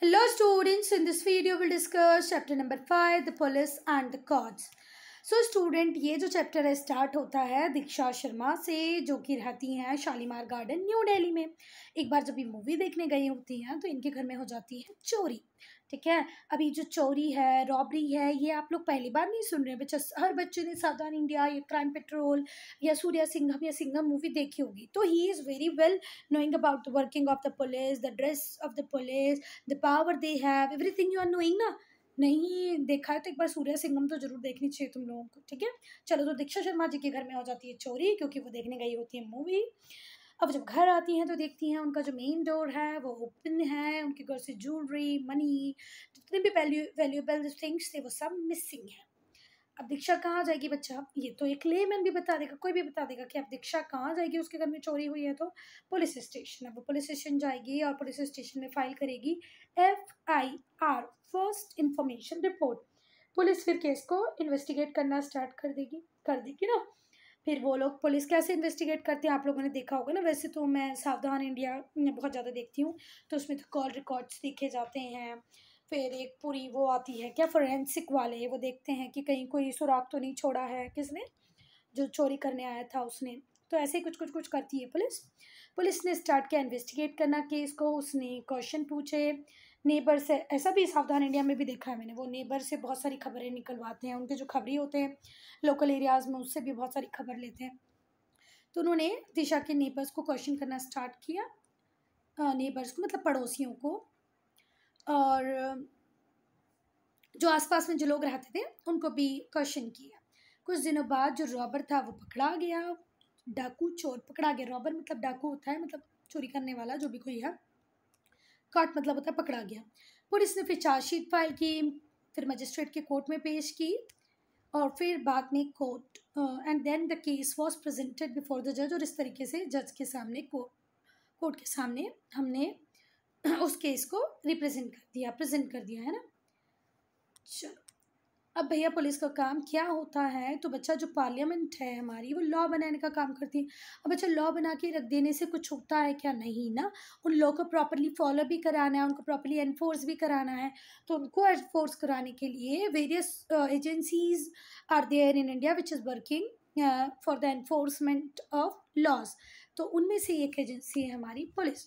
Hello students, in this video we will discuss chapter number 5, the police and the courts. So so, student ये जो chapter है start होता है दीक्षा शर्मा से जो कि रहती हैं शालीमार गार्डन न्यू दिल्ली में एक बार जब ये मूवी देखने गई होती हैं तो इनके घर में हो जाती है चोरी ठीक है अभी जो चोरी है रॉबरी है ये आप लोग पहली बार नहीं सुन रहे हैं बच्चा हर बच्चे ने सावधान इंडिया या क्राइम पेट्रोल या सूर्या सिंघम या सिंघम मूवी देखी होगी तो he is very well knowing about the working of the police the dress of the police the power they have everything you are knowing ना नहीं देखा है तो एक बार सूर्या सिंगम तो जरूर देखनी चाहिए तुम लोगों को ठीक है चलो तो दीक्षा शर्मा जी के घर में हो जाती है चोरी क्योंकि वो देखने गई होती है मूवी अब जब घर आती हैं तो देखती हैं उनका जो मेन डोर है वो ओपन है उनके घर से ज्वेलरी मनी जितने भी वैल्यू वैल्यूएबल थिंग्स थे वो सब मिसिंग है अब दीक्षा कहाँ जाएगी बच्चा ये तो एक लेमैन भी बता देगा कोई भी बता देगा कि अब दीक्षा कहाँ जाएगी उसके घर में चोरी हुई है तो पुलिस स्टेशन अब वो पुलिस स्टेशन जाएगी और पुलिस स्टेशन में फाइल करेगी F I R first information report police फिर केस को इन्वेस्टिगेट करना स्टार्ट कर देगी कर देगी ना फिर वो लोग पुलिस कैसे इन्वेस्टिगेट करते हैं आप लोगों ने देखा होगा ना वैसे तो मैं सावधान इंडिया बहुत ज़्यादा देखती हूँ तो उसमें तो कॉल रिकॉर्ड्स देखे जाते हैं फिर एक पूरी वो आती है क्या फोरेंसिक वाले वो देखते हैं कि कहीं कोई सुराग तो नहीं छोड़ा है किसने जो चोरी करने आया था उसने तो ऐसे ही कुछ कुछ कुछ करती है पुलिस पुलिस ने स्टार्ट किया इन्वेस्टिगेट करना केस को उसने क्वेश्चन पूछे नेबर से ऐसा भी सावधान इंडिया में भी देखा है मैंने वो नेबर से बहुत सारी खबरें निकलवाते हैं उनके जो खबरी होते हैं लोकल एरियाज़ में उससे भी बहुत सारी खबर लेते हैं तो उन्होंने दिशा के नेबर्स को क्वेश्चन करना स्टार्ट किया नेबर्स को मतलब पड़ोसियों को और जो आसपास में जो लोग रहते थे उनको भी क्वेश्चन किया कुछ दिनों बाद जो रॉबर था वो पकड़ा गया डाकू चोर पकड़ा गया रॉबर मतलब डाकू होता है मतलब चोरी करने वाला जो भी कोई है काट मतलब होता है पकड़ा गया पुलिस ने फिर चार्जशीट फाइल की फिर मजिस्ट्रेट के कोर्ट में पेश की और फिर बाद में court and then the case was presented before the जज और इस तरीके से जज के सामने कोर्ट कोर्ट के सामने हमने उस केस को रिप्रेजेंट कर दिया प्रेजेंट कर दिया है ना चलो अब भैया पुलिस का काम क्या होता है तो बच्चा जो पार्लियामेंट है हमारी वो लॉ बनाने का काम करती है अब बच्चा लॉ बना के रख देने से कुछ होता है क्या नहीं ना उन लॉ को प्रॉपरली फॉलो भी कराना है उनको प्रॉपरली एनफोर्स भी कराना है तो उनको एनफोर्स कराने के लिए various agencies are there in India which is working for the enforcement of laws तो उनमें से एक एजेंसी है हमारी police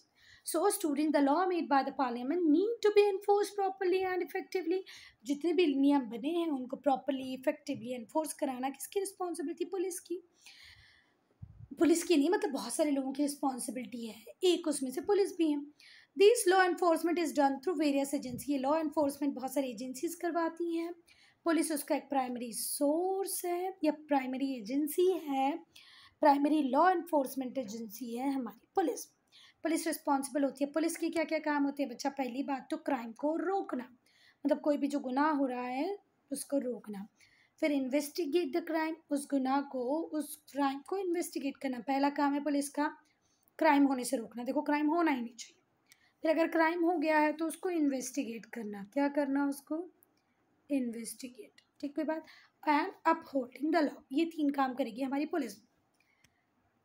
so student the law made by the parliament need to be enforce properly and effectively जितने भी नियम बने हैं उनको प्रॉपरली इफेक्टिवली एनफोर्स कराना किसकी रिस्पॉन्सिबिलिटी पुलिस की पुलिस की नहीं मतलब बहुत सारे लोगों की रिस्पॉन्सिबिलिटी है एक उसमें से पुलिस भी है this law enforcement is done through various agency ये लॉ एनफोर्समेंट बहुत सारी एजेंसीज करवाती हैं पुलिस उसका एक प्राइमरी सोर्स है या प्राइमरी एजेंसी है प्राइमरी लॉ एनफोर्समेंट एजेंसी है हमारी पुलिस पुलिस रिस्पॉन्सिबल होती है पुलिस की क्या क्या काम होते हैं बच्चा पहली बात तो क्राइम को रोकना मतलब कोई भी जो गुनाह हो रहा है उसको रोकना फिर इन्वेस्टिगेट द क्राइम उस गुनाह को उस क्राइम को इन्वेस्टिगेट करना पहला काम है पुलिस का क्राइम होने से रोकना देखो क्राइम होना ही नहीं चाहिए फिर अगर क्राइम हो गया है तो उसको इन्वेस्टिगेट करना क्या करना उसको इन्वेस्टिगेट ठीक है बात एंड अपहोल्डिंग द लॉ ये तीन काम करेगी हमारी police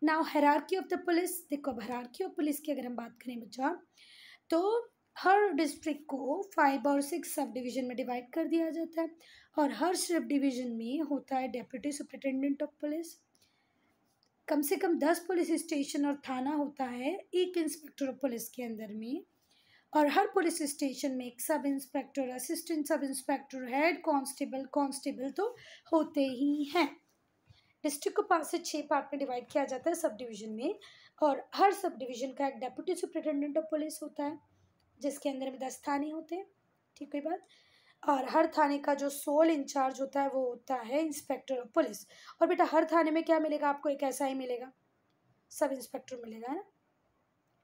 now hierarchy of the police देखो अब हरारकी ऑफ पुलिस की अगर हम बात करें बच्चा तो हर डिस्ट्रिक्ट को फाइव और सिक्स सब डिवीज़न में डिवाइड कर दिया जाता है और हर सब डिवीज़न में होता है डेप्यूटी सुप्रिटेंडेंट ऑफ पुलिस कम से कम दस पुलिस स्टेशन और थाना होता है एक इंस्पेक्टर ऑफ पुलिस के अंदर में और हर पुलिस स्टेशन में एक sub inspector assistant sub inspector head constable constable तो होते ही हैं डिस्ट्रिक्ट को पाँच से छः पार्ट में डिवाइड किया जाता है सब डिवीज़न में और हर सब डिवीज़न का एक डेप्यूटी सुप्रिटेंडेंट ऑफ पुलिस होता है जिसके अंदर में दस थाने होते हैं ठीक है बात और हर थाने का जो सोल इंचार्ज होता है वो होता है इंस्पेक्टर ऑफ पुलिस और बेटा हर थाने में क्या मिलेगा आपको एक ऐसा ही मिलेगा सब इंस्पेक्टर मिलेगा है ना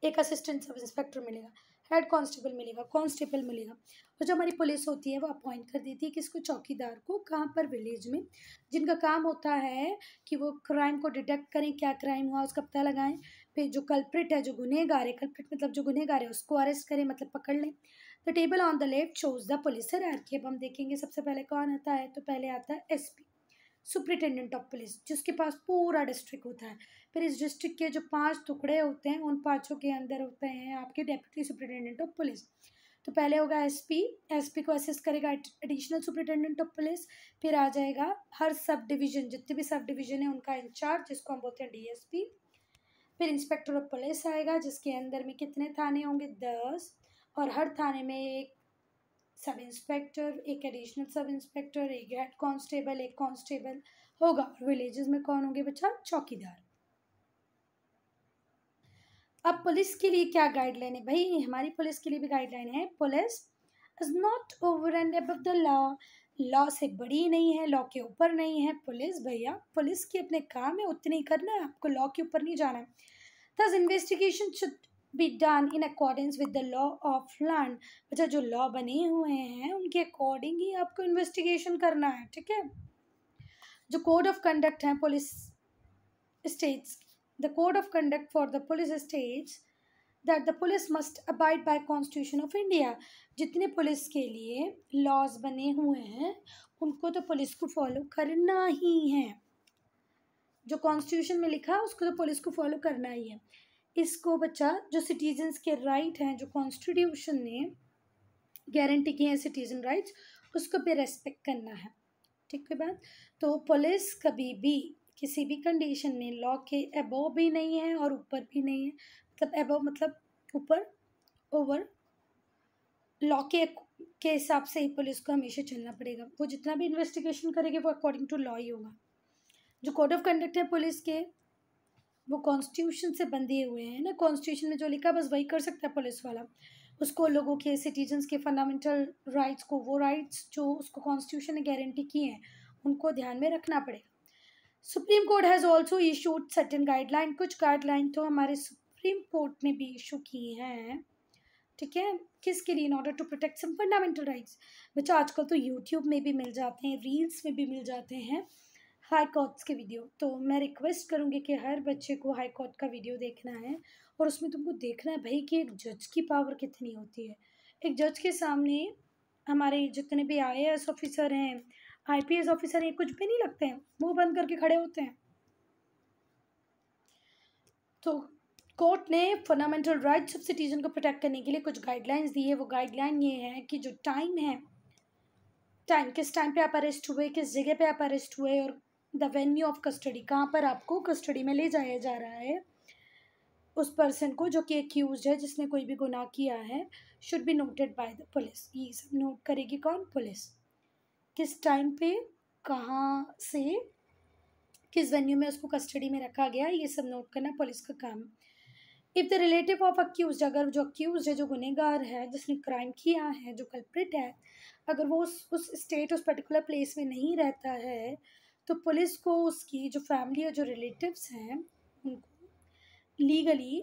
एक असिस्टेंट सब इंस्पेक्टर मिलेगा हेड कांस्टेबल मिलेगा कांस्टेबल मिलेगा और जो हमारी पुलिस होती है वो अपॉइंट कर देती है किसको चौकीदार को कहाँ पर विलेज में जिनका काम होता है कि वो क्राइम को डिटेक्ट करें क्या क्राइम हुआ उसका पता लगाएं फिर जो कल्प्रिट है जो गुनहगार है कल्प्रिट मतलब जो गुनहगार है उसको अरेस्ट करें मतलब पकड़ लें the table on the left shows the police hierarchy अब हम देखेंगे सबसे पहले कौन आता है तो पहले आता है पी सुप्रिटेंडेंट ऑफ पुलिस जिसके पास पूरा डिस्ट्रिक्ट होता है फिर इस डिस्ट्रिक्ट के जो पांच टुकड़े होते हैं उन पांचों के अंदर होते हैं आपके डेप्यूटी सुप्रिटेंडेंट ऑफ पुलिस तो पहले होगा एसपी एसपी को असिस्ट करेगा एडिशनल सुप्रिटेंडेंट ऑफ पुलिस फिर आ जाएगा हर सब डिवीजन जितने भी सब डिवीजन है उनका इंचार्ज जिसको हम बोलते हैं डीएसपी फिर इंस्पेक्टर ऑफ पुलिस आएगा जिसके अंदर में कितने थाने होंगे दस और हर थाने में एक सब इंस्पेक्टर एक एडिशनल सब इंस्पेक्टर एक हेड कांस्टेबल एक कांस्टेबल होगा और विलेजेस में कौन होंगे बच्चा चौकीदार अब पुलिस के लिए क्या गाइडलाइन है भाई हमारी पुलिस के लिए भी गाइडलाइन है police is not over and above the law law से बड़ी नहीं है लॉ के ऊपर नहीं है पुलिस भैया पुलिस के अपने काम है उतने ही करना है आपको लॉ के ऊपर नहीं जाना है this investigation should be done in accordance with the law of land अच्छा जो लॉ बने हुए हैं उनके अकॉर्डिंग ही आपको इन्वेस्टिगेशन करना है ठीक है जो कोड ऑफ कंडक्ट हैं police states the code of conduct for the police states that the police must abide by constitution of India जितने पुलिस के लिए लॉज बने हुए हैं उनको तो पुलिस को फॉलो करना ही है जो कॉन्स्टिट्यूशन में लिखा है उसको तो पुलिस को फॉलो करना ही है इसको बच्चा जो सिटीजन्स के राइट हैं जो कॉन्स्टिट्यूशन ने गारंटी किए हैं सिटीजन राइट्स उसको भी रेस्पेक्ट करना है ठीक है बात तो पुलिस कभी भी किसी भी कंडीशन में लॉ के अबो भी नहीं है और ऊपर भी नहीं है मतलब एबो मतलब ऊपर ओवर लॉ के के हिसाब से ही पुलिस को हमेशा चलना पड़ेगा वो जितना भी इन्वेस्टिगेशन करेगी वो अकॉर्डिंग टू लॉ ही होगा जो कोड ऑफ कंडक्ट है पुलिस के वो कॉन्स्टिट्यूशन से बंधे हुए हैं ना कॉन्स्टिट्यूशन में जो लिखा बस वही कर सकता है पुलिस वाला उसको लोगों के सिटीजन्स के फंडामेंटल राइट्स को वो राइट्स जो उसको कॉन्स्टिट्यूशन ने गारंटी किए हैं उनको ध्यान में रखना पड़ेगा Supreme Court has also issued certain guideline कुछ गाइडलाइन तो हमारे सुप्रीम कोर्ट ने भी इशू की हैं ठीक है किसके लिए in order to protect some fundamental rights बच्चा आजकल तो यूट्यूब में भी मिल जाते हैं रील्स में भी मिल जाते हैं हाई कॉर्ट्स के वीडियो तो मैं रिक्वेस्ट करूँगी कि हर बच्चे को हाई कॉर्ट का वीडियो देखना है और उसमें तुमको देखना है भाई कि एक जज की पावर कितनी होती है एक जज के सामने हमारे जितने भी आई ऑफिसर हैं आई ऑफिसर हैं कुछ भी नहीं लगते हैं वो बंद करके खड़े होते हैं तो कोर्ट ने फंडामेंटल राइट्स ऑफ सिटीजन को प्रोटेक्ट करने के लिए कुछ गाइडलाइंस दी है वो गाइडलाइन ये है कि जो टाइम है टाइम किस टाइम पे आप अरेस्ट हुए किस जगह पे आप अरेस्ट हुए और द वेन्यू ऑफ कस्टडी कहाँ पर आपको कस्टडी में ले जाया जा रहा है उस पर्सन को जो कि एक्यूज है जिसने कोई भी गुनाह किया है should be noted by the police ये सब नोट करेगी कौन पुलिस किस टाइम पे कहाँ से किस वेन्यू में उसको कस्टडी में रखा गया ये सब नोट करना पुलिस का काम if the relative of accused अगर जो अक्यूज है जो गुनहगार है जिसने क्राइम किया है जो कल्प्रिट है अगर वो उस उस स्टेट उस पर्टिकुलर प्लेस में नहीं रहता है तो पुलिस को उसकी जो फैमिली और जो रिलेटिव्स हैं उनको लीगली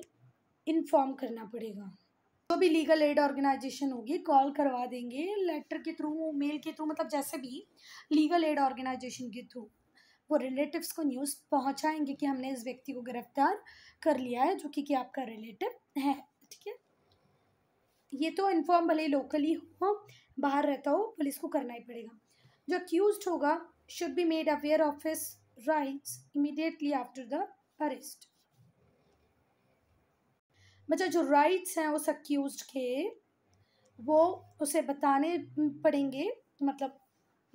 इन्फॉर्म करना पड़ेगा जो भी लीगल एड ऑर्गेनाइजेशन होगी कॉल करवा देंगे लेटर के थ्रू मेल के थ्रू मतलब जैसे भी लीगल एड ऑर्गेनाइजेशन के थ्रू वो रिलेटिव्स को न्यूज़ पहुंचाएंगे कि हमने इस व्यक्ति को गिरफ्तार कर लिया है जो कि कि आपका रिलेटिव है ठीक है ये तो इन्फॉर्म भले लोकली हो बाहर रहता हो पुलिस को करना ही पड़ेगा जो अक्यूज होगा should be made aware of his rights immediately after the arrest. मतलब जो rights हैं उस accused के वो उसे बताने पड़ेंगे मतलब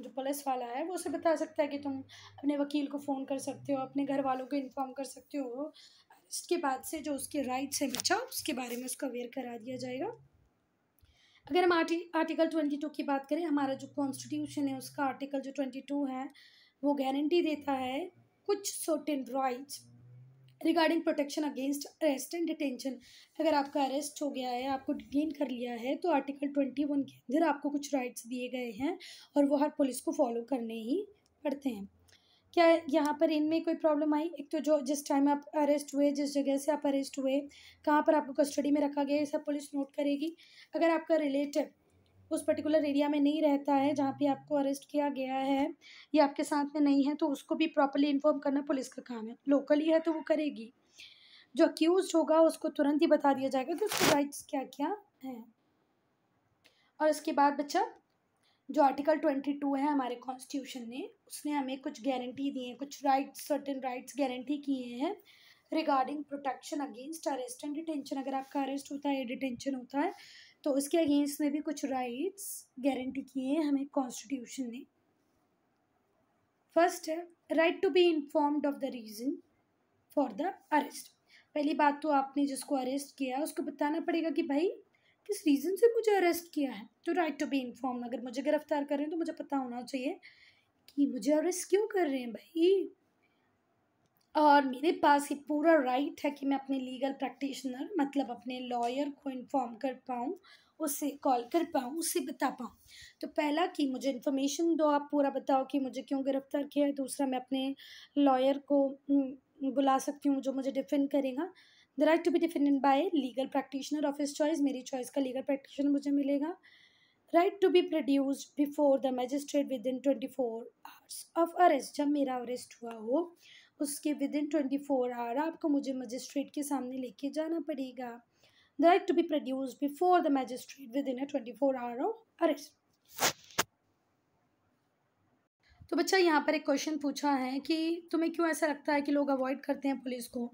जो पुलिस वाला है वो उसे बता सकता है कि तुम अपने वकील को फ़ोन कर सकते हो अपने घर वालों को इन्फॉर्म कर सकते हो इसके बाद से जो उसके राइट्स हैं बच्चा उसके बारे में उसको अवेयर करा दिया जाएगा अगर हम आर्टी आर्टिकल ट्वेंटी टू की बात करें हमारा जो कॉन्स्टिट्यूशन है उसका आर्टिकल जो ट्वेंटी टू है वो गारंटी देता है कुछ certain rights regarding protection against arrest and detention अगर आपका अरेस्ट हो गया है आपको डिटेन कर लिया है तो आर्टिकल ट्वेंटी वन के अंदर आपको कुछ राइट्स दिए गए हैं और वो हर पुलिस को फॉलो करने ही पड़ते हैं क्या यहाँ पर इनमें कोई प्रॉब्लम आई एक तो जो जिस टाइम आप अरेस्ट हुए जिस जगह से आप अरेस्ट हुए कहाँ पर आपको कस्टडी में रखा गया ये सब पुलिस नोट करेगी अगर आपका रिलेटिव उस पर्टिकुलर एरिया में नहीं रहता है जहाँ पे आपको अरेस्ट किया गया है या आपके साथ में नहीं है तो उसको भी प्रॉपरली इन्फॉर्म करना पुलिस का काम है लोकली है तो वो करेगी जो अक्यूज होगा उसको तुरंत ही बता दिया जाएगा कि उसके राइट्स क्या क्या हैं और इसके बाद बच्चा जो आर्टिकल ट्वेंटी टू है हमारे कॉन्स्टिट्यूशन ने उसने हमें कुछ गारंटी दी है कुछ राइट्स सर्टेन राइट्स गारंटी किए हैं regarding protection against arrest and detention अगर आपका अरेस्ट होता है डिटेंशन होता है तो उसके अगेंस्ट में भी कुछ राइट्स गारंटी किए हैं हमें कॉन्स्टिट्यूशन ने फर्स्ट है right to be informed of the reason for the arrest पहली बात तो आपने जिसको अरेस्ट किया उसको बताना पड़ेगा कि भाई किस रीज़न से मुझे अरेस्ट किया है तो राइट टू बी इन्फॉर्म अगर मुझे गिरफ्तार कर रहे हैं तो मुझे पता होना चाहिए कि मुझे अरेस्ट क्यों कर रहे हैं भाई और मेरे पास एक पूरा राइट है कि मैं अपने लीगल प्रैक्टिशनर मतलब अपने लॉयर को इन्फॉर्म कर पाऊँ उससे कॉल कर पाऊँ उससे बता पाऊँ तो पहला कि मुझे इन्फॉर्मेशन दो आप पूरा बताओ कि मुझे क्यों गिरफ्तार किया है दूसरा मैं अपने लॉयर को बुला सकती हूँ जो मुझे डिफेंड करेगा the right to be defended by legal practitioner of his choice मेरी चॉइस का लीगल प्रैक्टिशनर मुझे मिलेगा right to be produce before the magistrate within twenty four hours of arrest जब मेरा अरेस्ट हुआ हो उसके within twenty four hour आपको मुझे मजिस्ट्रेट के सामने लेके जाना पड़ेगा the right to be produce before the magistrate within a twenty four hour of arrest तो बच्चा यहाँ पर एक क्वेश्चन पूछा है कि तुम्हें क्यों ऐसा लगता है कि लोग अवॉइड करते हैं पुलिस को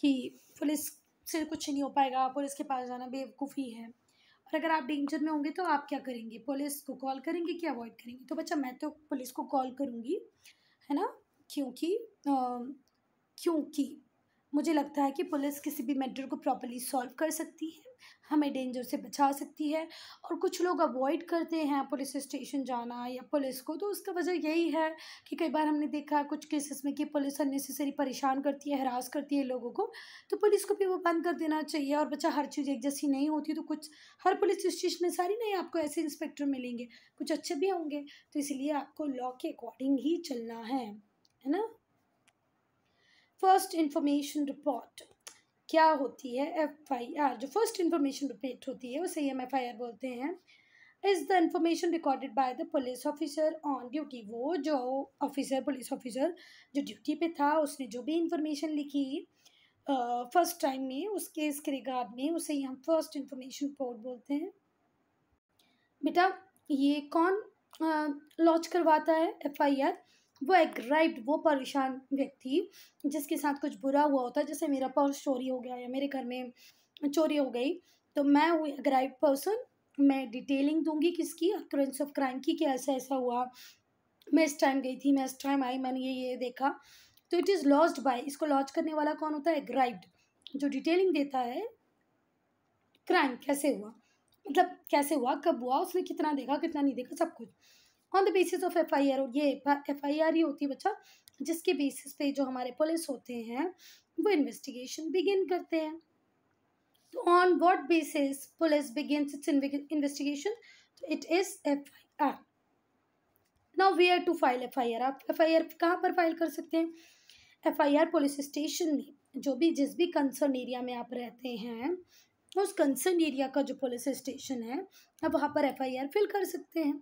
कि पुलिस से कुछ नहीं हो पाएगा पुलिस के पास जाना बेवकूफ़ी है और अगर आप डेंजर में होंगे तो आप क्या करेंगे पुलिस को कॉल करेंगे कि अवॉइड करेंगे तो बच्चा मैं तो पुलिस को कॉल करूँगी है ना क्योंकि क्योंकि मुझे लगता है कि पुलिस किसी भी मैटर को प्रॉपरली सॉल्व कर सकती है हमें डेंजर से बचा सकती है और कुछ लोग अवॉइड करते हैं पुलिस स्टेशन जाना या पुलिस को तो उसका वजह यही है कि कई बार हमने देखा कुछ केसेस में कि पुलिस अननेसेसरी परेशान करती है हरास करती है लोगों को तो पुलिस को भी वो बंद कर देना चाहिए और बच्चा हर चीज़ एक जैसी नहीं होती तो कुछ हर पुलिस स्टेशन में सारी नहीं आपको ऐसे इंस्पेक्टर मिलेंगे कुछ अच्छे भी होंगे तो इसलिए आपको लॉ के अकॉर्डिंग ही चलना है है ना फर्स्ट इंफॉर्मेशन रिपोर्ट क्या होती है एफ आई आर जो फर्स्ट इन्फॉर्मेशन रिपीट होती है उसे हम एफ आई आर बोलते हैं is the information recorded by the police officer on duty वो जो ऑफिसर पुलिस ऑफिसर जो ड्यूटी पे था उसने जो भी इंफॉर्मेशन लिखी फर्स्ट uh, टाइम में उस केस के रिगार्ड में उसे ही हम फर्स्ट इंफॉर्मेशन रिपोर्ट बोलते हैं बेटा ये कौन लॉन्च करवाता है एफ आई आर वो एग्राइड वो परेशान व्यक्ति जिसके साथ कुछ बुरा हुआ होता है जैसे मेरा पर्स चोरी हो गया या मेरे घर में चोरी हो गई तो मैं वो एग्राइड पर्सन मैं डिटेलिंग दूंगी किसकी अक्रेंस ऑफ क्राइम की कि ऐसा ऐसा हुआ मैं इस टाइम गई थी मैं इस टाइम आई मैंने ये ये देखा तो इट इज़ लॉस्ड बाय इसको लॉन्च करने वाला कौन होता है एग्राइड जो डिटेलिंग देता है क्राइम कैसे हुआ मतलब कैसे हुआ कब हुआ उसने कितना देखा कितना नहीं देखा सब कुछ on the basis of F I R ये एफ आई आर ही होती है बच्चा जिसके बेसिस पे जो हमारे पुलिस होते हैं वो इन्वेस्टिगेशन बिगिन करते हैं तो on what basis police begin investigation it is F I R now where to file F I R आप एफ आई आर कहाँ पर फाइल कर सकते हैं F I R police station में जो भी जिस भी कंसर्न एरिया में आप रहते हैं उस कंसर्न एरिया का जो पुलिस स्टेशन है आप वहाँ पर एफ आई आर फिल कर सकते हैं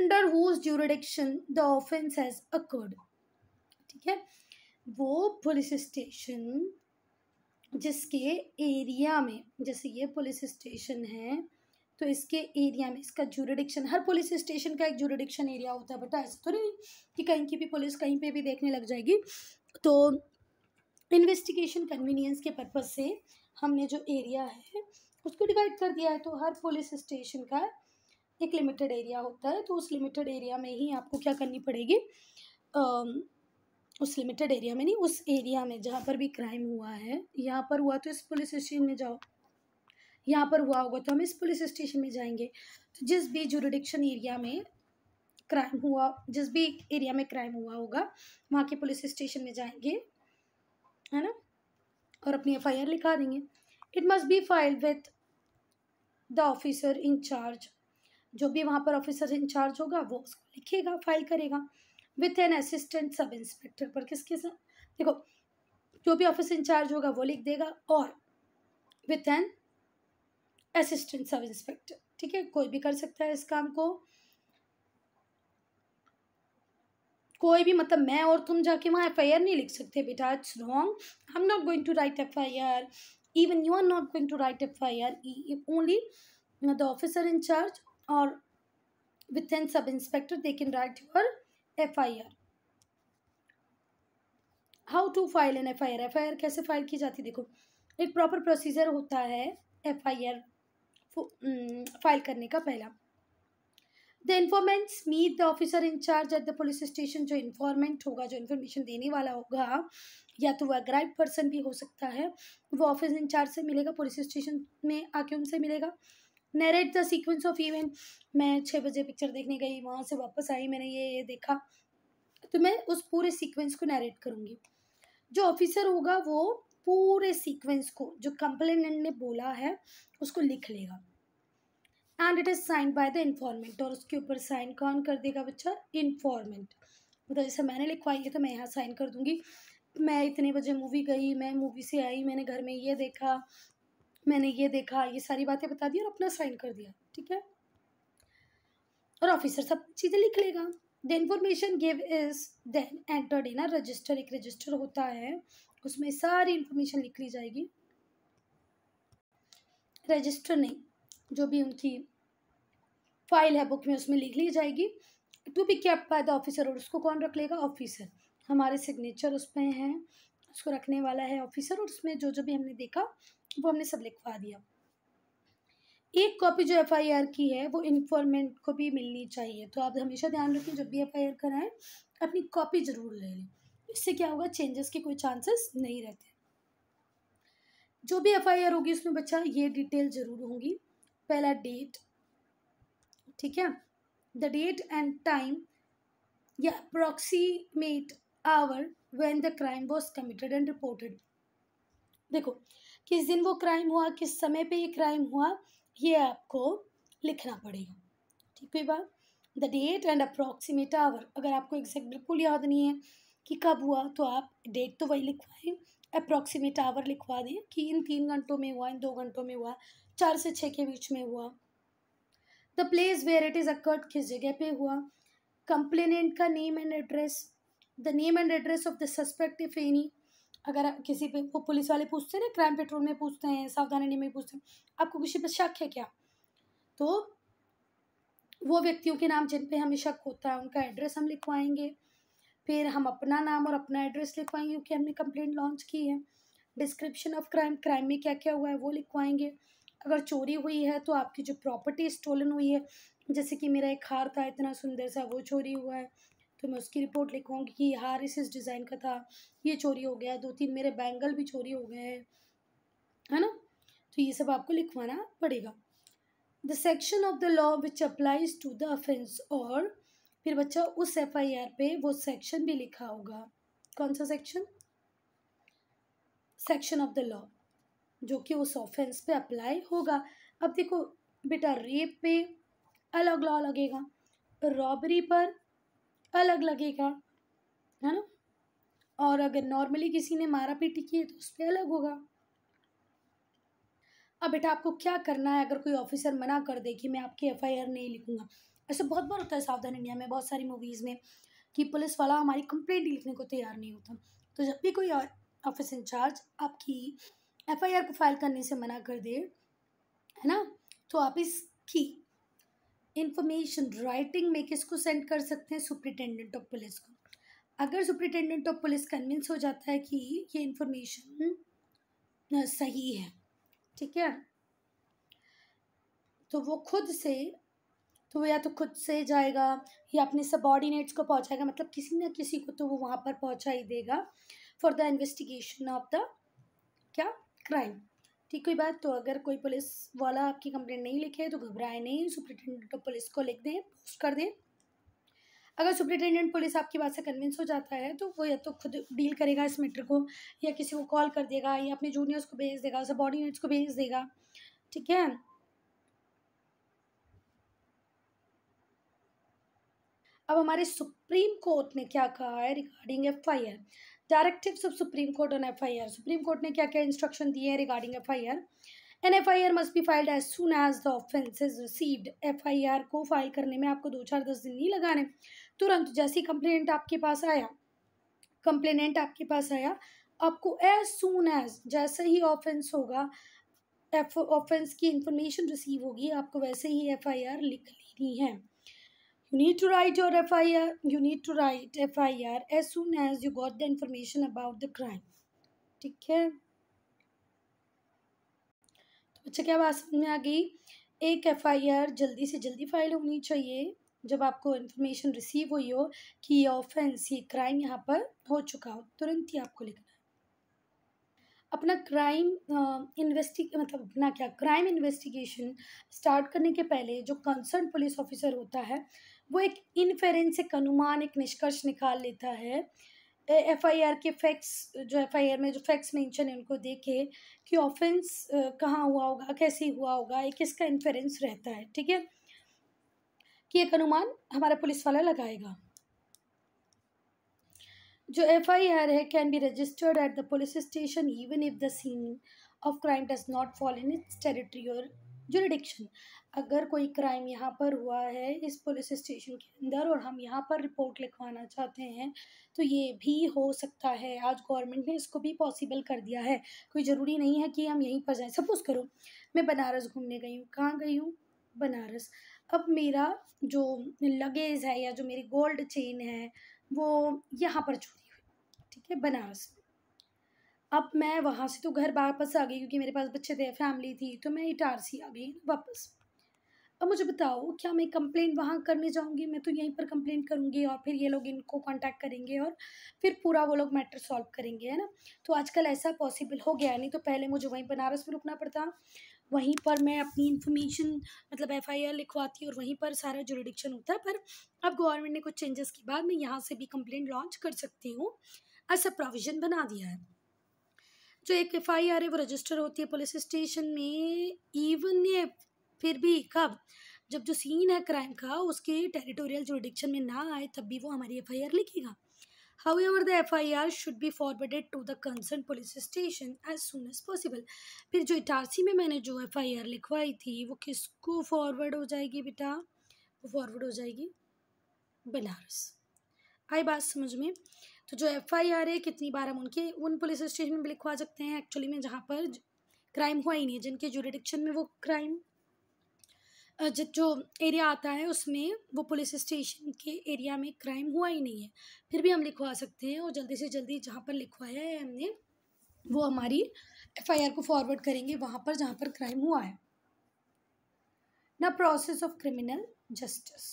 under whose jurisdiction the offence has occurred ठीक है वो पुलिस स्टेशन जिसके एरिया में जैसे ये पुलिस स्टेशन है तो इसके एरिया में इसका जूरिडिक्शन हर पुलिस स्टेशन का एक जूरिडिक्शन एरिया होता है बेटा ऐसा तो नहीं कि कहीं की भी पुलिस कहीं पे भी देखने लग जाएगी तो इन्वेस्टिगेशन कन्वीनियंस के पर्पज़ से हमने जो एरिया है उसको डिवाइड कर दिया है तो हर पुलिस स्टेशन का एक लिमिटेड एरिया होता है तो उस लिमिटेड एरिया में ही आपको क्या करनी पड़ेगी उस लिमिटेड एरिया में नहीं उस एरिया में जहाँ पर भी क्राइम हुआ है यहाँ पर हुआ तो इस पुलिस स्टेशन में जाओ यहाँ पर हुआ होगा तो हम इस पुलिस स्टेशन में जाएंगे तो जिस भी जुडिडिक्शन एरिया में क्राइम हुआ जिस भी एरिया में क्राइम हुआ होगा वहाँ के पुलिस स्टेशन में जाएंगे है ना और अपनी एफ लिखा देंगे it must be file with the officer charge जो भी वहाँ पर ऑफिसर इंचार्ज होगा वो उसको लिखेगा फाइल करेगा with an assistant sub inspector पर किसके साथ देखो जो भी ऑफिस इंचार्ज होगा वो लिख देगा और with an assistant sub inspector ठीक है कोई भी कर सकता है इस काम को कोई भी मतलब मैं और तुम जाके वहाँ एफ नहीं लिख सकते बेटा it's wrong I am not going to write F I R even you are not going to write a fire only the officer in charge or within sub inspector they can write your FIR how to file an F I R F I R कैसे file की जाती है देखो एक proper procedure होता है F I are file करने का पहला the informants meet the officer in charge at the police station जो इन्फॉर्मेंट होगा जो इन्फॉर्मेशन देने वाला होगा या तो वह अग्राइड पर्सन भी हो सकता है वो ऑफिस इंचार्ज से मिलेगा पुलिस स्टेशन में आके उनसे मिलेगा narrate the sequence of event मैं छः बजे पिक्चर देखने गई वहाँ से वापस आई मैंने ये ये देखा तो मैं उस पूरे सीक्वेंस को नरेट करूँगी जो ऑफिसर होगा वो पूरे सीक्वेंस को जो कंप्लेनेंट ने बोला है उसको लिख लेगा and it is sign by the informant और उसके ऊपर साइन कौन कर देगा बच्चा इन्फॉर्मेंट मतलब जैसे मैंने लिखवाई है तो मैं यहाँ साइन कर दूँगी मैं इतने बजे मूवी गई मैं मूवी से आई मैंने घर में ये देखा मैंने ये देखा ये सारी बातें बता दी और अपना साइन कर दिया ठीक है और ऑफिसर सब चीज़ें लिख लेगा the information give is then entered in register एक रजिस्टर होता है उसमें सारी इंफॉर्मेशन लिख ली जाएगी रजिस्टर नहीं जो भी उनकी फाइल है बुक में उसमें लिख ली जाएगी to be kept by the officer और उसको कौन रख लेगा ऑफिसर हमारे सिग्नेचर उसमें हैं उसको रखने वाला है ऑफिसर और उसमें जो जो भी हमने देखा वो हमने सब लिखवा दिया एक कॉपी जो एफ की है वो इन्फॉर्मेंट को भी मिलनी चाहिए तो आप हमेशा ध्यान रखें जब भी एफ आई कराएं अपनी कॉपी ज़रूर ले लें इससे क्या होगा चेंजेस के कोई चांसेस नहीं रहते जो भी एफ होगी उसमें बच्चा ये डिटेल ज़रूर होंगी पहला डेट ठीक है द डेट एंड टाइम या approximate hour when the crime was committed and reported देखो किस दिन वो क्राइम हुआ किस समय पे ये क्राइम हुआ ये आपको लिखना पड़ेगा ठीक है बात the date and approximate hour अगर आपको एग्जैक्ट बिल्कुल याद नहीं है कि कब हुआ तो आप डेट तो वही लिखवाएं अप्रॉक्सीमेट आवर लिखवा दें कि इन तीन घंटों में हुआ इन दो घंटों में हुआ चार से छः के बीच में हुआ the place where it is occurred किस जगह पे हुआ कंप्लेनेंट का name and address the name and address of the suspect if any अगर किसी पे वो पुलिस वाले पूछते हैं ना क्राइम पेट्रोल में पूछते हैं सावधान इंडिया में पूछते हैं आपको किसी पे शक है क्या तो वो व्यक्तियों के नाम जिन पे हमें शक होता है उनका एड्रेस हम लिखवाएंगे फिर हम अपना नाम और अपना एड्रेस लिखवाएंगे क्योंकि हमने कंप्लेंट लॉन्च की है डिस्क्रिप्शन ऑफ क्राइम क्राइम में क्या क्या हुआ है वो लिखवाएंगे अगर चोरी हुई है तो आपकी जो प्रॉपर्टी स्टोलन हुई है जैसे कि मेरा एक हार था इतना सुंदर सा वो चोरी हुआ है तो मैं उसकी रिपोर्ट लिखूँगी कि हार इस इस डिज़ाइन का था ये चोरी हो गया दो तीन मेरे बैंगल भी चोरी हो गए हैं है ना तो ये सब आपको लिखवाना पड़ेगा the section of the law which applies to the offence और फिर बच्चा उस एफ आई आर पे वो सेक्शन भी लिखा होगा कौन सा section section of the law जो कि उस ऑफेंस पे अप्लाई होगा अब देखो बेटा रेप पे अलग लॉ लगेगा रॉबरी पर अलग लगेगा है ना और अगर नॉर्मली किसी ने मारा पीटी की है तो उस पर अलग होगा अब बेटा आपको क्या करना है अगर कोई ऑफिसर मना कर दे कि मैं आपकी एफ नहीं लिखूँगा ऐसे बहुत बार होता है सावधान इंडिया में बहुत सारी मूवीज़ में कि पुलिस वाला हमारी कंप्लेंट लिखने को तैयार नहीं होता तो जब भी कोई ऑफिस इंचार्ज आपकी एफ को फाइल करने से मना कर दे है ना तो आप इसकी इन्फॉर्मेशन राइटिंग में किसको सेंड कर सकते हैं सुप्रिटेंडेंट ऑफ पुलिस को अगर सुप्रिटेंडेंट ऑफ पुलिस कन्विंस हो जाता है कि ये इंफॉर्मेशन सही है ठीक है तो वो खुद से तो वो या तो खुद से जाएगा या अपने सबॉर्डिनेट्स को पहुंचाएगा मतलब किसी न किसी को तो वो वहाँ पर पहुँचा ही देगा for the investigation of the क्या क्राइम ठीक कोई बात तो अगर कोई पुलिस वाला आपकी कंप्लेंट नहीं लिखे तो घबराए नहीं सुप्रिटेंडेंट पुलिस को लिख दें पोस्ट कर दें अगर सुप्रिटेंडेंट पुलिस आपकी बात से कन्विंस हो जाता है तो वो या तो खुद डील करेगा इस मैटर को या किसी को कॉल कर देगा या अपने जूनियर्स को भेज देगा सबॉर्डिनेट्स को भेज देगा ठीक है अब हमारे सुप्रीम कोर्ट ने क्या कहा है regarding F I R directive of supreme court on F I R supreme court ने क्या क्या इंस्ट्रक्शन दिए instruction regarding F I R an F I R must be filed as soon as the offence is received F I R को file करने में आपको दो चार दस दिन नहीं लगाने तुरंत जैसे ही कंप्लेनेंट आपके पास आया कंप्लेनेंट आपके पास आया आपको एज सुन एज जैसे ही ऑफेंस होगा एफ ऑफेंस की इंफॉर्मेशन रिसीव होगी आपको वैसे ही एफ आई आर लिख लेनी है you need to write your FIR you need to write FIR as soon as you got the information about the crime ठीक है तो अच्छा क्या बात समझ में आ गई एक आर जल्दी से जल्दी फाइल होनी चाहिए जब आपको इन्फॉर्मेशन रिसीव हुई हो कि ये ऑफेंस ये क्राइम यहाँ पर हो चुका हो तुरंत ही आपको लिखना है अपना क्राइम इन्वेस्टिग मतलब अपना क्या क्राइम इन्वेस्टिगेशन स्टार्ट करने के पहले जो कंसर्न पुलिस ऑफिसर होता है वो एक इनफेरेंस एक अनुमान एक निष्कर्ष निकाल लेता है एफ आई आर के फैक्ट्स जो एफ आई आर में जो फैक्ट्स मेंशन है उनको देखे कि ऑफेंस कहाँ हुआ होगा कैसे हुआ होगा एक इसका इन्फेरेंस रहता है ठीक है कि एक अनुमान हमारा पुलिस वाला लगाएगा जो एफ आई आर है can be registered at the police station even if the scene of crime does not fall in its territory और जुरिडिक्शन अगर कोई क्राइम यहाँ पर हुआ है इस पुलिस स्टेशन के अंदर और हम यहाँ पर रिपोर्ट लिखवाना चाहते हैं तो ये भी हो सकता है आज गवर्नमेंट ने इसको भी पॉसिबल कर दिया है कोई ज़रूरी नहीं है कि हम यहीं पर जाएँ सपोज़ करो मैं बनारस घूमने गई हूँ कहाँ गई हूँ बनारस अब मेरा जो लगेज है या जो मेरी गोल्ड चेन है वो यहाँ पर चोरी हुई ठीक है बनारस में अब मैं वहाँ से तो घर वापस आ गई क्योंकि मेरे पास बच्चे थे फैमिली थी तो मैं इटारसी आ गई वापस अब मुझे बताओ क्या मैं कंप्लेंट वहाँ करने जाऊँगी मैं तो यहीं पर कंप्लेंट करूँगी और फिर ये लोग इनको कांटेक्ट करेंगे और फिर पूरा वो लोग मैटर सॉल्व करेंगे है ना तो आजकल ऐसा पॉसिबल हो गया नहीं तो पहले मुझे वहीं बनारस में रुकना पड़ता वहीं पर मैं अपनी इन्फॉर्मेशन मतलब एफ आई आर लिखवाती और वहीं पर सारा जुरिडिक्शन होता है पर अब गवर्नमेंट ने कुछ चेंजेस के बाद मैं यहाँ से भी कंप्लेंट लॉन्च कर सकती हूँ ऐसा प्रोविज़न बना दिया है जो एक एफ आई आर है वो रजिस्टर होती है पुलिस स्टेशन में इवन ये फिर भी कब जब जो सीन है क्राइम का उसके टेरिटोरियल जो एडिक्शन में ना आए तब भी वो हमारी एफ आई आर लिखेगा however the F I R should be forwarded to the concern police station as soon as possible फिर जो इटारसी में मैंने जो एफ आई आर लिखवाई थी वो किसको फॉरवर्ड हो जाएगी बेटा वो फॉरवर्ड हो जाएगी बनारस आई बात समझ में तो जो एफ आई आर है कितनी बार हम उनके उन पुलिस स्टेशन में भी लिखवा सकते हैं एक्चुअली में जहाँ पर क्राइम हुआ ही नहीं है जिनके जुरिडिक्शन में वो क्राइम जो एरिया आता है उसमें वो पुलिस स्टेशन के एरिया में क्राइम हुआ ही नहीं है फिर भी हम लिखवा सकते हैं और जल्दी से जल्दी जहाँ पर लिखवाया है हमने वो हमारी एफआईआर को फॉरवर्ड करेंगे वहाँ पर जहाँ पर क्राइम हुआ है ना प्रोसेस ऑफ क्रिमिनल जस्टिस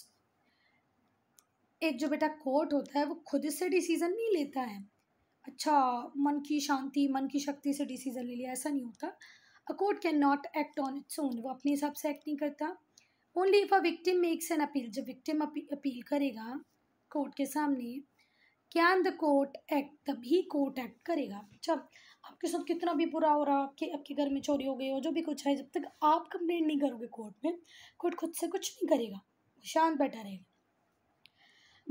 एक जो बेटा कोर्ट होता है वो खुद से डिसीज़न नहीं लेता है अच्छा मन की शांति मन की शक्ति से डिसीज़न ले लिया ऐसा नहीं होता a court can not act on its own वो अपने हिसाब से एक्ट नहीं करता only if a victim makes an appeal जब विक्टिम अपील करेगा कोर्ट के सामने कैन द कोर्ट एक्ट तभी कोर्ट एक्ट करेगा जब अच्छा, आपके साथ कितना भी बुरा हो रहा आपके आपके घर में चोरी हो गई हो जो भी कुछ है जब तक आप कंप्लेंट नहीं करोगे कोर्ट में कोर्ट खुद से कुछ नहीं करेगा शांत बैठा रहेगा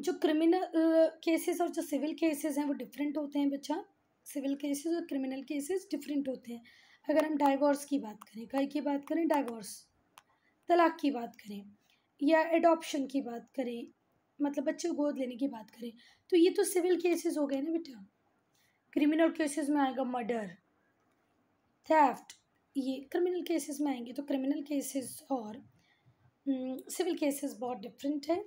जो क्रिमिनल केसेस और जो सिविल केसेस हैं वो डिफरेंट होते हैं बच्चा सिविल केसेस और क्रिमिनल केसेस डिफरेंट होते हैं अगर हम डाइवोर्स की बात करें कई की बात करें डाइवोर्स तलाक की बात करें या एडॉप्शन की बात करें मतलब बच्चे को गोद लेने की बात करें तो ये तो सिविल केसेस हो गए ना बेटा क्रिमिनल केसेस में आएगा मर्डर थेफ्ट ये क्रिमिनल केसेस में आएंगे तो क्रिमिनल केसेस और सिविल हम्म, केसेस बहुत डिफरेंट हैं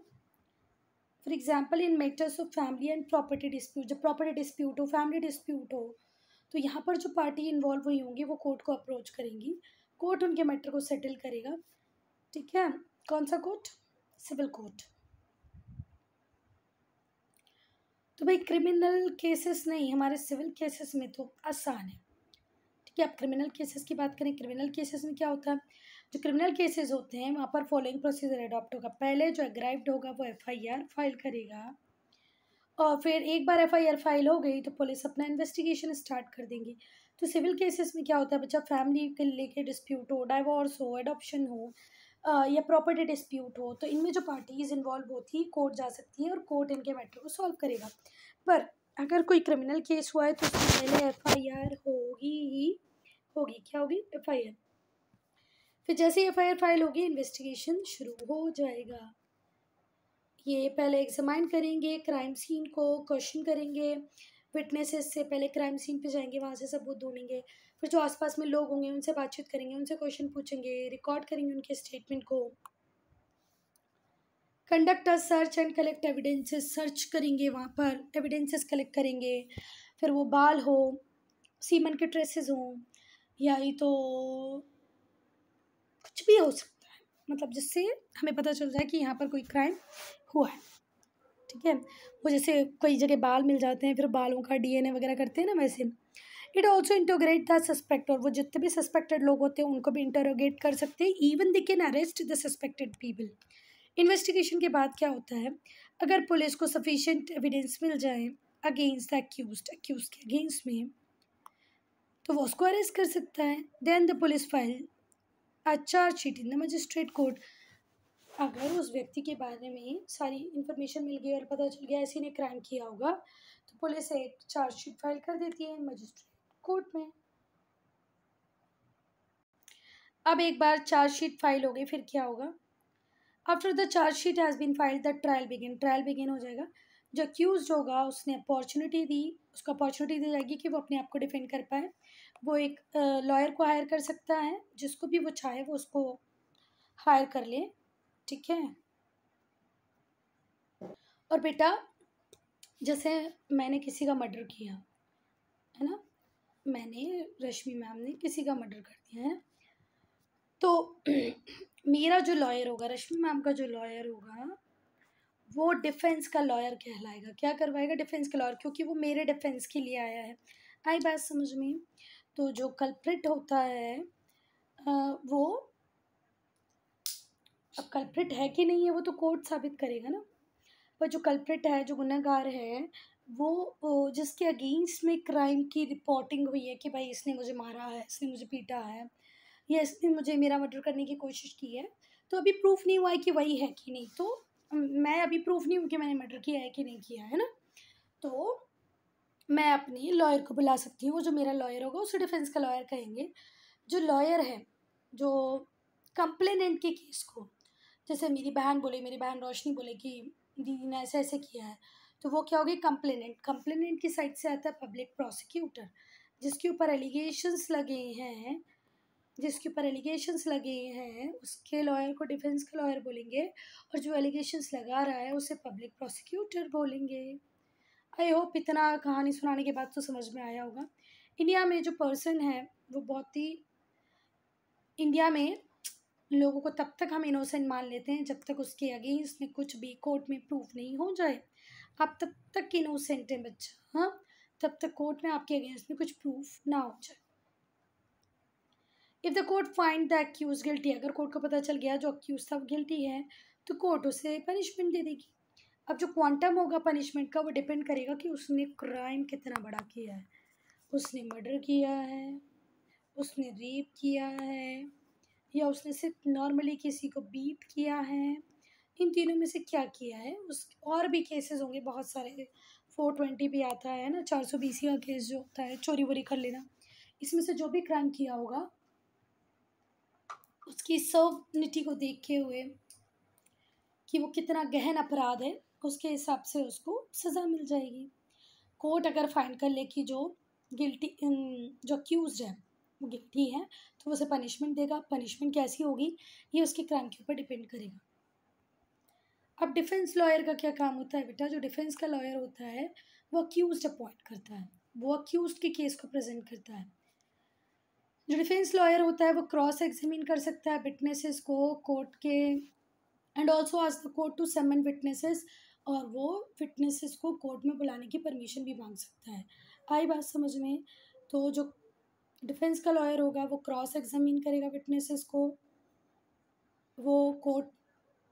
for example in matters of family and property dispute जब प्रॉपर्टी डिस्प्यूट हो फैमिली डिस्प्यूट हो तो यहाँ पर जो पार्टी इन्वॉल्व हुई होंगी वो कोर्ट को अप्रोच करेंगी कोर्ट उनके मैटर को सेटल करेगा ठीक है कौन सा कोर्ट सिविल कोर्ट तो भाई क्रिमिनल केसेस नहीं हमारे सिविल केसेस में तो आसान है ठीक है आप क्रिमिनल केसेस की बात करें क्रिमिनल केसेस में क्या होता है जो क्रिमिनल केसेस होते हैं वहाँ पर फॉलोइंग प्रोसीजर अडॉप्ट होगा पहले जो एग्राइव्ड होगा वो एफआईआर फाइल करेगा और फिर एक बार एफआईआर फाइल हो गई तो पुलिस अपना इन्वेस्टिगेशन स्टार्ट कर देंगी तो सिविल केसेस में क्या होता है बच्चा फैमिली के लेके डिस्प्यूट हो डाइवोर्स हो एडॉप्शन हो आ, या प्रॉपर्टी डिस्प्यूट हो तो इनमें जो पार्टीज इन्वॉल्व होती है कोर्ट जा सकती है और कोर्ट इनके मैटर को सॉल्व करेगा पर अगर कोई क्रिमिनल केस हुआ है तो उसमें पहले एफ होगी ही होगी क्या होगी एफ फिर जैसे ही एफ फाइल होगी इन्वेस्टिगेशन शुरू हो जाएगा ये पहले एग्जामाइन करेंगे क्राइम सीन को क्वेश्चन करेंगे विटनेसेस से पहले क्राइम सीन पे जाएंगे वहाँ से सबूत ढूंढेंगे फिर जो आसपास में लोग होंगे उनसे बातचीत करेंगे उनसे क्वेश्चन पूछेंगे रिकॉर्ड करेंगे उनके स्टेटमेंट को conduct a search and collect evidences search करेंगे वहाँ पर एविडेंसेस कलेक्ट करेंगे फिर वो बाल हो सीमन के ट्रेसेस हों या ही तो कुछ भी हो सकता है मतलब जिससे हमें पता चल जाए कि यहाँ पर कोई क्राइम हुआ है ठीक है वो जैसे कई जगह बाल मिल जाते हैं फिर बालों का डीएनए वगैरह करते हैं ना वैसे it also interrogate the suspect और वो जितने भी सस्पेक्टेड लोग होते हैं उनको भी इंटरोगेट कर सकते हैं even they can arrest the suspected people investigation के बाद क्या होता है अगर पुलिस को सफिशेंट एविडेंस मिल जाए अगेंस्ट द एक्यूज एक्यूज के अगेंस्ट में तो वो उसको अरेस्ट कर सकता है then the police file a charge sheet the magistrate court अगर उस व्यक्ति के बारे में सारी इन्फॉर्मेशन मिल गई और पता चल गया ऐसी ने क्राइम किया होगा तो पुलिस एक चार्जशीट फाइल कर देती है मजिस्ट्रेट कोर्ट में अब एक बार चार्जशीट फाइल हो गई फिर क्या होगा after the charge sheet has been file the trial begin trial begin हो जाएगा जो अक्यूज होगा उसने अपॉर्चुनिटी दी उसको अपॉर्चुनिटी दी जाएगी कि वो अपने आप को डिफेंड कर पाए वो एक लॉयर को हायर कर सकता है जिसको भी वो चाहे वो उसको हायर कर ले ठीक है और बेटा जैसे मैंने किसी का मर्डर किया है ना मैंने रश्मि मैम ने किसी का मर्डर कर दिया है तो मेरा जो लॉयर होगा रश्मि मैम का जो लॉयर होगा वो डिफेंस का लॉयर कहलाएगा क्या करवाएगा डिफेंस का लॉयर क्योंकि वो मेरे डिफेंस के लिए आया है आई बात समझ में तो जो कल्प्रिट होता है वो अब कल्प्रिट है कि नहीं है वो तो कोर्ट साबित करेगा ना पर जो कल्प्रिट है जो गुनागार है वो जिसके अगेंस्ट में क्राइम की रिपोर्टिंग हुई है कि भाई इसने मुझे मारा है इसने मुझे पीटा है या इसने मुझे मेरा मर्डर करने की कोशिश की है तो अभी प्रूफ नहीं हुआ है कि वही है कि नहीं तो मैं अभी प्रूफ नहीं हूँ कि मैंने मर्डर किया है कि नहीं किया है ना तो मैं अपनी लॉयर को बुला सकती हूँ जो मेरा लॉयर होगा उसे डिफेंस का लॉयर कहेंगे जो लॉयर है जो कंप्लेनेंट के केस को जैसे मेरी बहन बोले मेरी बहन रोशनी बोले कि दीदी ने ऐसे ऐसे किया है तो वो क्या होगी कंप्लेनेंट कंप्लेनेंट की साइड से आता है पब्लिक प्रोसिक्यूटर जिसके ऊपर एलिगेशंस लगे हैं जिसके ऊपर एलिगेशंस लगे हैं उसके लॉयर को डिफेंस का लॉयर बोलेंगे और जो एलिगेशंस लगा रहा है उसे पब्लिक प्रोसिक्यूटर बोलेंगे आई होप इतना कहानी सुनाने के बाद तो समझ में आया होगा इंडिया में जो पर्सन है वो बहुत ही इंडिया में लोगों को तब तक हम इनोसेंट मान लेते हैं जब तक उसके अगेंस्ट में कुछ भी कोर्ट में प्रूफ नहीं हो जाए आप तब तक इनोसेंट हैं बच्चा हाँ तब तक कोर्ट में आपके अगेंस्ट में कुछ प्रूफ ना हो जाए if the court find the accused guilty अगर कोर्ट को पता चल गया जो अक्यूज था वो गिल्टी है तो कोर्ट उसे पनिशमेंट दे देगी अब जो क्वांटम होगा पनिशमेंट का वो डिपेंड करेगा कि उसने क्राइम कितना बड़ा किया है उसने मर्डर किया है उसने रेप किया है या उसने सिर्फ नॉर्मली किसी को बीट किया है इन तीनों में से क्या किया है उस और भी केसेस होंगे बहुत सारे फोर ट्वेंटी भी आता है ना चार सौ बीस का केस जो होता है चोरी वोरी कर लेना इसमें से जो भी क्राइम किया होगा उसकी सर्वनिटी को देखते हुए कि वो कितना गहन अपराध है उसके हिसाब से उसको सज़ा मिल जाएगी कोर्ट अगर फाइन कर ले कि जो गिल्टी जो अक्यूज है वो गिल्टी है तो उसे पनिशमेंट देगा पनिशमेंट कैसी होगी ये उसके क्राइम के ऊपर डिपेंड करेगा अब डिफेंस लॉयर का क्या काम होता है बेटा जो डिफेंस का लॉयर होता है वो अक्यूज अपॉइंट करता है वो अक्यूज के केस को प्रेजेंट करता है जो डिफेंस लॉयर होता है वो क्रॉस एग्जामिन कर सकता है विटनेसेस को कोर्ट के and also ask the court to summon witnesses और वो फिटनेसेस को कोर्ट में बुलाने की परमिशन भी मांग सकता है आई बात समझ में तो जो डिफेंस का लॉयर होगा वो क्रॉस एग्जामिन करेगा फिटनेसेस को वो कोर्ट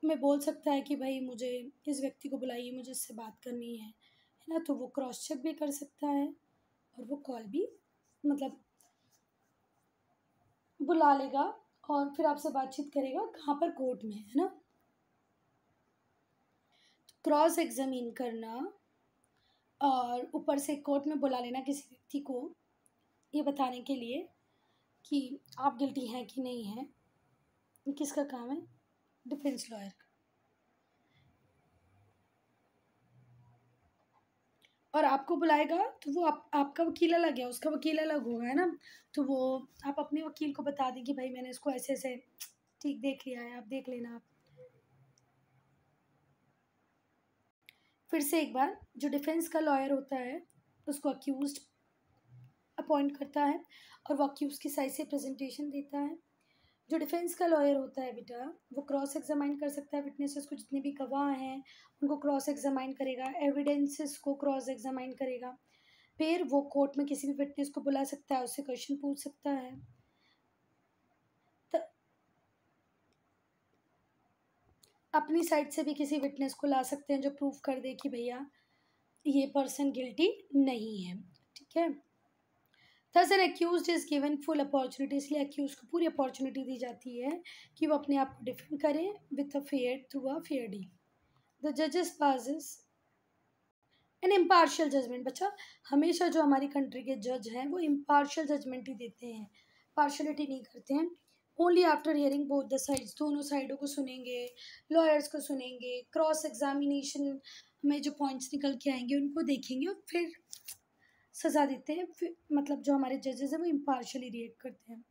में बोल सकता है कि भाई मुझे इस व्यक्ति को बुलाइए मुझे इससे बात करनी है है ना तो वो क्रॉस चेक भी कर सकता है और वो कॉल भी मतलब बुला लेगा और फिर आपसे बातचीत करेगा कहाँ पर कोर्ट में है ना क्रॉस एग्ज़ामिन करना और ऊपर से कोर्ट में बुला लेना किसी व्यक्ति को ये बताने के लिए कि आप गिल्टी हैं कि नहीं हैं किसका काम है डिफेंस लॉयर का और आपको बुलाएगा तो वो आप, आपका वकील अलग है उसका वकील अलग होगा है ना तो वो आप अपने वकील को बता दें कि भाई मैंने इसको ऐसे ऐसे ठीक देख लिया है आप देख लेना आप फिर से एक बार जो डिफेंस का लॉयर होता है उसको अक्यूज अपॉइंट करता है और वो अक्यूज की साइड से प्रेजेंटेशन देता है जो डिफेंस का लॉयर होता है बेटा वो क्रॉस एग्जामाइन कर सकता है विटनेसेस को जितने भी गवाह हैं उनको क्रॉस एग्जामाइन करेगा एविडेंसेस को क्रॉस एग्जामाइन करेगा फिर वो कोर्ट में किसी भी विटनेस को बुला सकता है उससे क्वेश्चन पूछ सकता है अपनी साइड से भी किसी विटनेस को ला सकते हैं जो प्रूव कर दे कि भैया ये पर्सन गिल्टी नहीं है ठीक है thus an accused is given full opportunity इसलिए एक्यूज को पूरी अपॉर्चुनिटी दी जाती है कि वो अपने आप को डिफेंड करें with a fair through a fair डी द जजेस पाजेस एन इम्पार्शल जजमेंट बच्चा हमेशा जो हमारी कंट्री के जज हैं वो इम्पार्शल जजमेंट ही देते हैं पार्शलिटी नहीं करते हैं only after hearing both the sides दोनों साइडों को सुनेंगे लॉयर्स को सुनेंगे क्रॉस एग्जामिनेशन में जो पॉइंट्स निकल के आएंगे उनको देखेंगे और फिर सज़ा देते हैं फिर मतलब जो हमारे जजेस हैं वो इम्पार्शली रिएक्ट करते हैं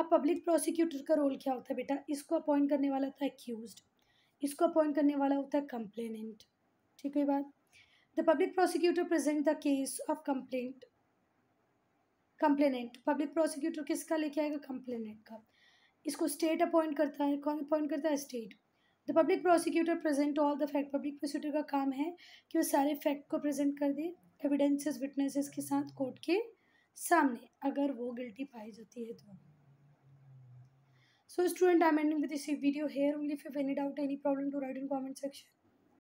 अब पब्लिक प्रोसिक्यूटर का रोल क्या होता है बेटा इसको अपॉइंट करने वाला होता है एक्यूज इसको अपॉइंट करने वाला होता है कंप्लेनेंट ठीक है बात the public prosecutor present the case of complaint complainant public prosecutor किसका लेके आएगा कंप्लेनेंट का इसको स्टेट अपॉइंट करता है कौन अपॉइंट करता है state the public prosecutor present all the fact public prosecutor का काम है कि वो सारे फैक्ट को प्रेजेंट कर दे एविडेंसेस विटनेसेस के साथ कोर्ट के सामने अगर वो गिल्टी पाई जाती है तो so student i'm ending with this video here only if you have any doubt any problem to write in comment section